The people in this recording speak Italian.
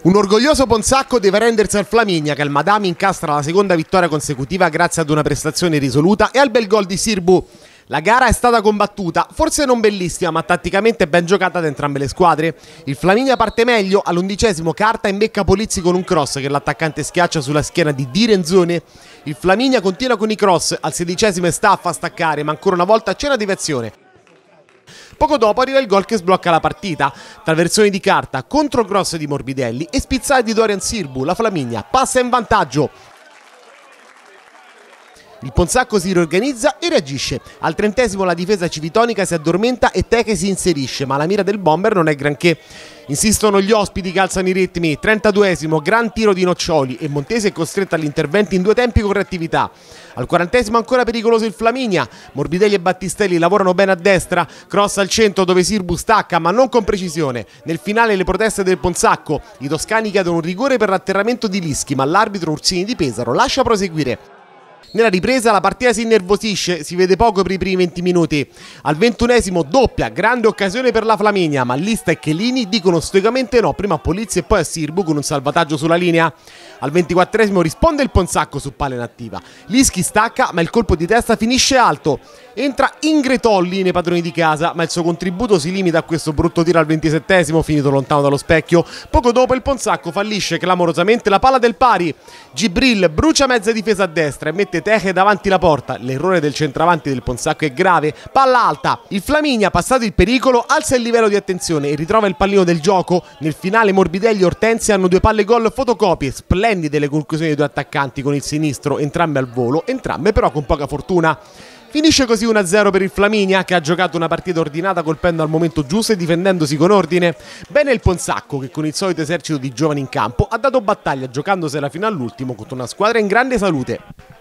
Un orgoglioso Ponsacco deve rendersi al Flaminia che al Madame incastra la seconda vittoria consecutiva grazie ad una prestazione risoluta e al bel gol di Sirbu. La gara è stata combattuta, forse non bellissima, ma tatticamente ben giocata da entrambe le squadre. Il Flaminia parte meglio, all'undicesimo Carta imbecca Polizzi con un cross che l'attaccante schiaccia sulla schiena di Direnzone. Il Flaminia continua con i cross, al sedicesimo è Staffa a staccare, ma ancora una volta c'è una deviazione. Poco dopo arriva il gol che sblocca la partita. Traversione di carta, contro grosse di Morbidelli e spizzata di Dorian Sirbu, la Flaminia passa in vantaggio. Il Ponzacco si riorganizza e reagisce. Al trentesimo la difesa civitonica si addormenta e Teche si inserisce, ma la mira del bomber non è granché. Insistono gli ospiti che alzano i ritmi. 32esimo, gran tiro di Noccioli e Montese è costretto all'intervento in due tempi con reattività. Al quarantesimo ancora pericoloso il Flaminia. Morbidelli e Battistelli lavorano bene a destra, cross al centro dove Sirbu stacca ma non con precisione. Nel finale le proteste del Ponzacco. I toscani chiedono un rigore per l'atterramento di Lischi ma l'arbitro Ursini di Pesaro lascia proseguire. Nella ripresa la partita si innervosisce, si vede poco per i primi 20 minuti. Al ventunesimo doppia, grande occasione per la Flaminia, ma Lista e Chelini dicono stoicamente no, prima a Polizzi e poi a Sirbu con un salvataggio sulla linea. Al ventiquattresimo risponde il Ponsacco su palla inattiva. Lischi stacca, ma il colpo di testa finisce alto. Entra Ingre Tolli nei padroni di casa, ma il suo contributo si limita a questo brutto tiro al 27 finito lontano dallo specchio. Poco dopo il Ponzacco fallisce clamorosamente la palla del pari. Gibril brucia mezza difesa a destra e mette Teche davanti la porta. L'errore del centravanti del Ponzacco è grave. Palla alta. Il Flaminia, passato il pericolo, alza il livello di attenzione e ritrova il pallino del gioco. Nel finale Morbidelli e Ortensi hanno due palle gol fotocopie. Splendide le conclusioni dei due attaccanti con il sinistro, entrambe al volo, entrambe però con poca fortuna. Finisce così 1-0 per il Flaminia che ha giocato una partita ordinata colpendo al momento giusto e difendendosi con ordine. Bene il Ponsacco che con il solito esercito di giovani in campo ha dato battaglia giocandosela fino all'ultimo contro una squadra in grande salute.